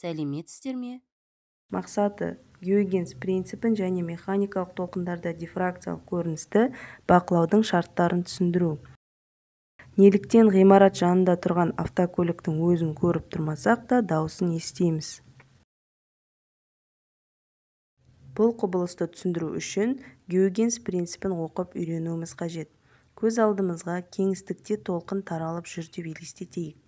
сәлеметсіздер ме мақсаты гюйгенс принципін және механикалық толқындарда дифракциялық көріністі бақылаудың шарттарын түсіндіру неліктен ғимарат жанында тұрған автокөліктің өзін көріп тұрмасақ та дауысын естиміз бұл құбылысты түсіндіру үшін гюйгенс принципін оқып үйренуіміз қажет көз алдымызға кеңістікте толқын таралып жүр деп елестетейік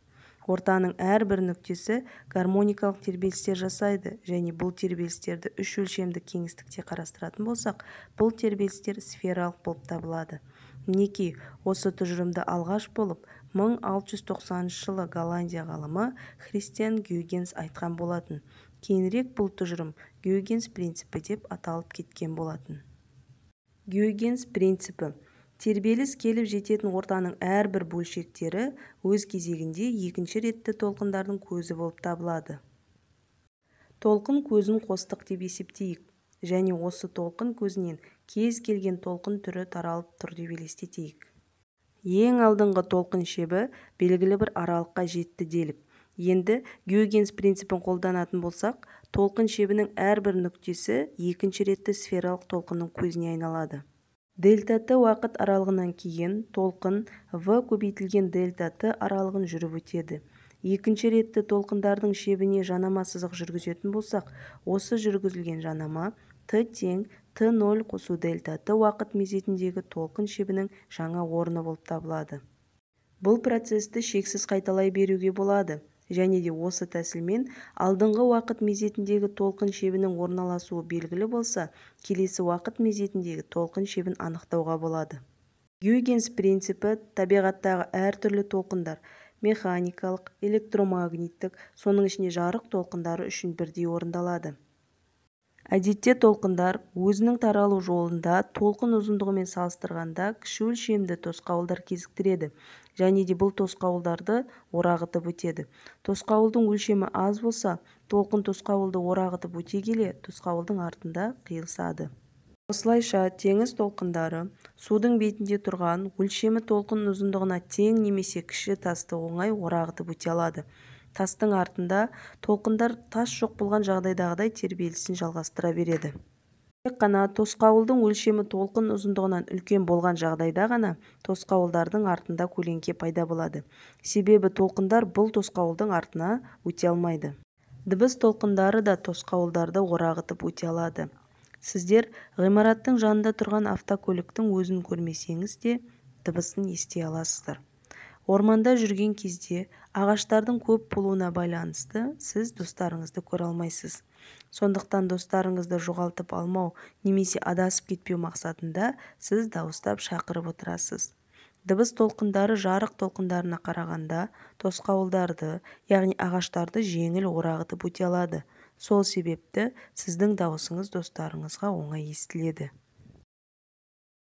ортаның әрбір нүктесі гармоникалық тербелістер жасайды және бұл тербелістерді үш өлшемді кеңістікте қарастыратын болсақ бұл тербелістер сфералық болып табылады мінекей осы тұжырымды алғаш болып 1690 жылы голландия ғалымы христиан гюйгенс айтқан болатын кейінірек бұл тұжырым гюйгенс принципі деп аталып кеткен болатын гюйгенс принципі тербеліс келіп жететін ортаның әрбір бөлшектері өз кезегінде екінші ретті толқындардың көзі болып табылады толқын көзін қостық деп есептейік және осы толқын көзінен кез келген толқын түрі таралып тұр деп елестетейік ең алдыңғы толқын шебі белгілі бір аралыққа жетті делік енді гюгенс принципін қолданатын болсақ толқын шебінің әрбір нүктесі екінші ретті сфералық толқынның көзіне айналады дельта т уақыт аралығынан кейін толқын в көбейтілген дельта т аралығын жүріп өтеді екінші ретті толқындардың шебіне жанама сызық жүргізетін болсақ осы жүргізілген жанама т тең т ноль қосу дельта т уақыт мезетіндегі толқын шебінің жаңа орны болып табылады бұл процесті шексіз қайталай беруге болады және де осы тәсілмен алдыңғы уақыт мезетіндегі толқын шебінің орналасуы белгілі болса келесі уақыт мезетіндегі толқын шебін анықтауға болады гюйгенс принципі табиғаттағы әртүрлі толқындар механикалық электромагниттік соның ішінде жарық толқындары үшін бірдей орындалады әдетте толқындар өзінің таралу жолында толқын ұзындығымен салыстырғанда кіші өлшемді тосқауылдар кезіктіреді және де бұл тосқауылдарды орағытып өтеді тосқауылдың өлшемі аз болса толқын тосқауылды орағытып өте келе тосқауылдың артында қиылысады осылайша теңіз толқындары судың бетінде тұрған өлшемі толқын ұзындығына тең немесе кіші тасты оңай орағытып өте алады тастың артында толқындар тас жоқ болған жағдайдағыдай тербелісін жалғастыра береді тек қана тосқауылдың өлшемі толқын ұзындығынан үлкен болған жағдайда ғана тосқауылдардың артында көлеңке пайда болады себебі толқындар бұл тосқауылдың артына өте алмайды дыбыс толқындары да тосқауылдарды орағытып өте алады сіздер ғимараттың жанында тұрған автокөліктің өзін көрмесеңіз де дыбысын ести аласыздар орманда жүрген кезде ағаштардың көп болуына байланысты сіз достарыңызды көре алмайсыз сондықтан достарыңызды жоғалтып алмау немесе адасып кетпеу мақсатында сіз дауыстап шақырып отырасыз дыбыс толқындары жарық толқындарына қарағанда тосқауылдарды яғни ағаштарды жеңіл орағытып өте алады сол себепті сіздің дауысыңыз достарыңызға оңай естіледі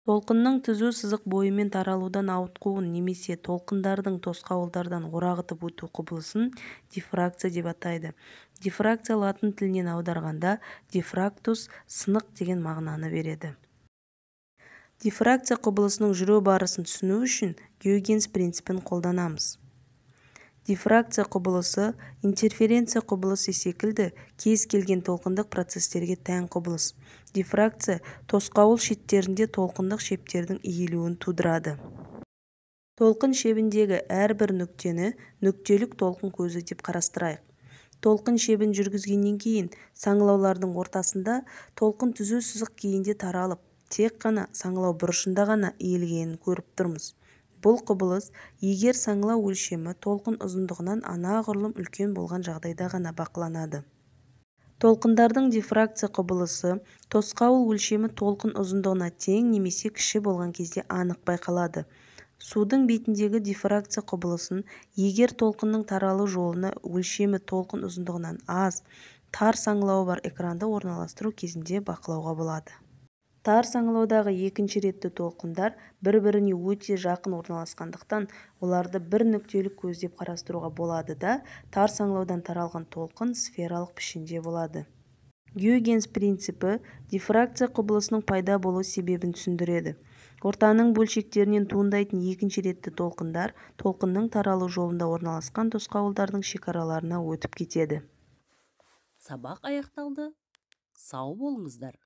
толқынның түзу сызық бойымен таралудан ауытқуын немесе толқындардың тосқауылдардан орағытып өту құбылысын дифракция деп атайды дифракция латын тілінен аударғанда дифрактус сынық деген мағынаны береді дифракция құбылысының жүру барысын түсіну үшін гюйгенс принципін қолданамыз дифракция құбылысы интерференция құбылысы секілді кез келген толқындық процестерге тән құбылыс дифракция тосқауыл шеттерінде толқындық шептердің иілуін тудырады толқын шебіндегі әрбір нүктені нүктелік толқын көзі деп қарастырайық толқын шебін жүргізгеннен кейін саңылаулардың ортасында толқын түзу сызық кейінде таралып тек қана саңылау бұрышында ғана иілгенін көріп тұрмыз бұл құбылыс егер саңылау өлшемі толқын ұзындығынан анағұрлым үлкен болған жағдайда ғана бақыланады толқындардың дифракция құбылысы тосқауыл өлшемі толқын ұзындығына тең немесе кіші болған кезде анық байқалады судың бетіндегі дифракция құбылысын егер толқынның таралу жолына өлшемі толқын ұзындығынан аз тар саңылауы бар экранды орналастыру кезінде бақылауға болады тар саңылаудағы екінші ретті толқындар бір-біріне өте жақын орналасқандықтан оларды бір нүктелік көздеп қарастыруға болады да тар саңылаудан таралған толқын сфералық пішінде болады гюйгенс принципі дифракция құбылысының пайда болу себебін түсіндіреді ортаның бөлшектерінен туындайтын екінші ретті толқындар толқынның таралу жолында орналасқан тосқауылдардың шекараларына өтіп кетеді сабақ аяқталды сау болыңыздар